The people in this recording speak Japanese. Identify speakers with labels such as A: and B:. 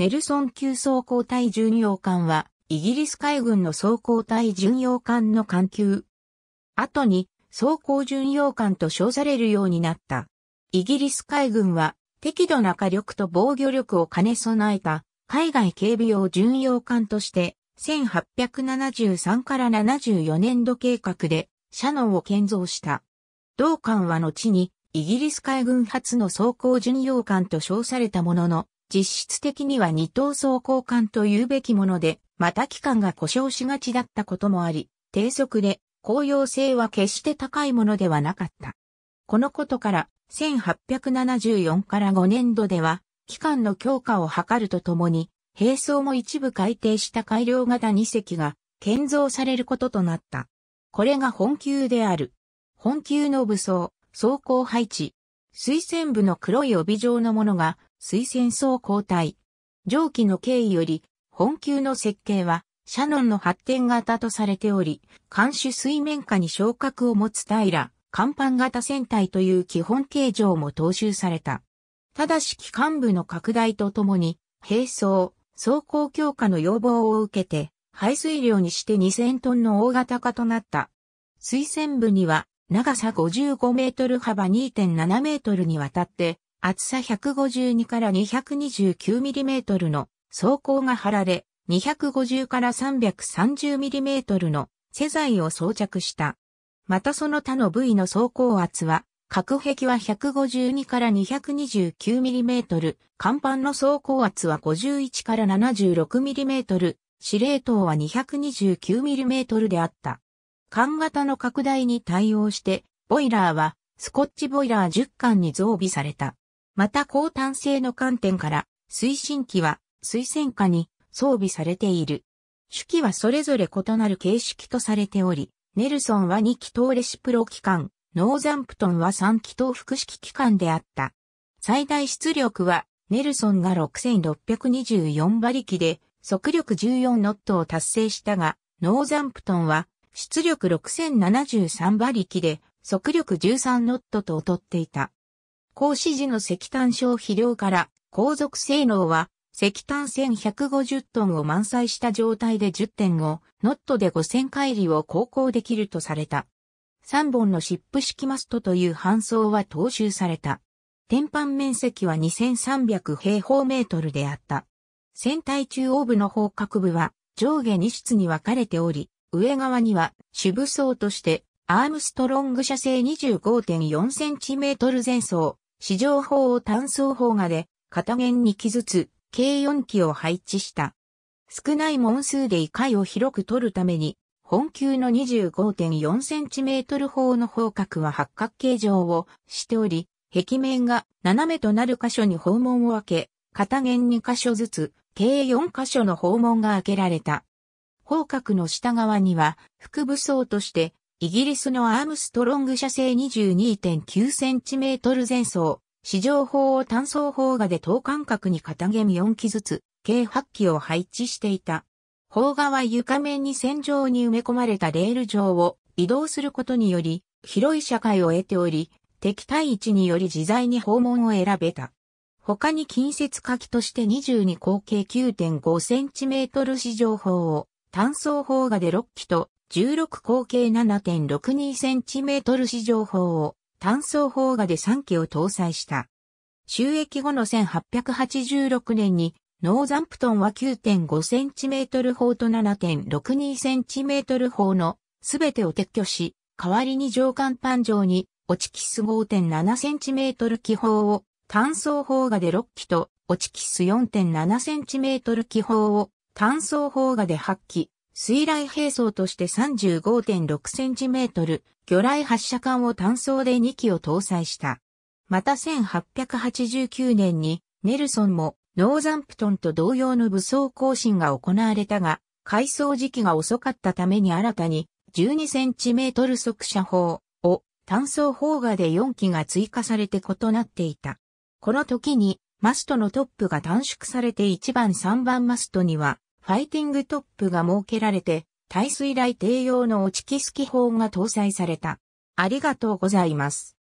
A: ネルソン級装甲隊巡洋艦は、イギリス海軍の装甲隊巡洋艦の艦級。後に、装甲巡洋艦と称されるようになった。イギリス海軍は、適度な火力と防御力を兼ね備えた、海外警備用巡洋艦として、1873から74年度計画で、シャノンを建造した。同艦は後に、イギリス海軍初の装甲巡洋艦と称されたものの、実質的には二等走行艦と言うべきもので、また機関が故障しがちだったこともあり、低速で、公用性は決して高いものではなかった。このことから、1874から5年度では、機関の強化を図るとともに、並走も一部改定した改良型2隻が建造されることとなった。これが本級である。本級の武装、装甲配置、推薦部の黒い帯状のものが水戦層交代。上記の経緯より、本級の設計は、シャノンの発展型とされており、監視水面下に昇格を持つ平、甲板型船体という基本形状も踏襲された。ただし機関部の拡大とともに、並走、走行強化の要望を受けて、排水量にして2000トンの大型化となった。水船部には、長さ55メートル幅2.7メートルにわたって、厚さ152から2 2 9トルの装甲が貼られ、250から3 3 0トルの製材を装着した。またその他の部位の装甲圧は、隔壁は152から2 2 9トル、甲板の装甲圧は51から7 6トル、司令塔は2 2 9トルであった。艦型の拡大に対応して、ボイラーはスコッチボイラー10艦に増備された。また高単性の観点から、推進機は推薦下に装備されている。主機はそれぞれ異なる形式とされており、ネルソンは2気筒レシプロ機関、ノーザンプトンは3気筒複式機関であった。最大出力は、ネルソンが6624馬力で、速力14ノットを達成したが、ノーザンプトンは、出力6073馬力で、速力13ノットと劣っていた。格子時の石炭消費量から航続性能は石炭1150トンを満載した状態で10.5ノットで5000回りを航行できるとされた。3本のシップ式マストという搬送は踏襲された。天板面積は2300平方メートルであった。船体中央部の方角部は上下2室に分かれており、上側には主部層としてアームストロング社製2 5 4トル前走、四畳法を単層法がで、片弦2機ずつ、計4機を配置した。少ない門数で異界を広く取るために、本級の 25.4cm 砲の砲角は八角形状をしており、壁面が斜めとなる箇所に砲門を開け、片弦2箇所ずつ、計4箇所の砲門が開けられた。砲角の下側には、副武装としてイギリスのアームストロング社製 22.9cm 前走、市乗砲を単層砲画で等間隔に片ム4機ずつ、計8機を配置していた。砲画は床面に線状に埋め込まれたレール上を移動することにより、広い社会を得ており、敵対位置により自在に訪問を選べた。他に近接火器として22口径 9.5cm 市乗砲を単層砲画で6機と16口径 7.62cm 四乗砲を単装砲画で3機を搭載した。収益後の1886年に、ノーザンプトンは 9.5cm 砲と 7.62cm 砲のすべてを撤去し、代わりに上官パ上に、オチキス 5.7cm 気砲を、単装砲画で6機と、オチキス 4.7cm 気砲を、単装砲画で8機、水雷兵装として3 5 6センチメートル魚雷発射管を単装で2機を搭載した。また1889年にネルソンもノーザンプトンと同様の武装更新が行われたが、改装時期が遅かったために新たに12センチメートル速射砲を単装砲画で4機が追加されて異なっていた。この時にマストのトップが短縮されて1番3番マストにはファイティングトップが設けられて、耐水雷低用の落ち木スキ砲が搭載された。ありがとうございます。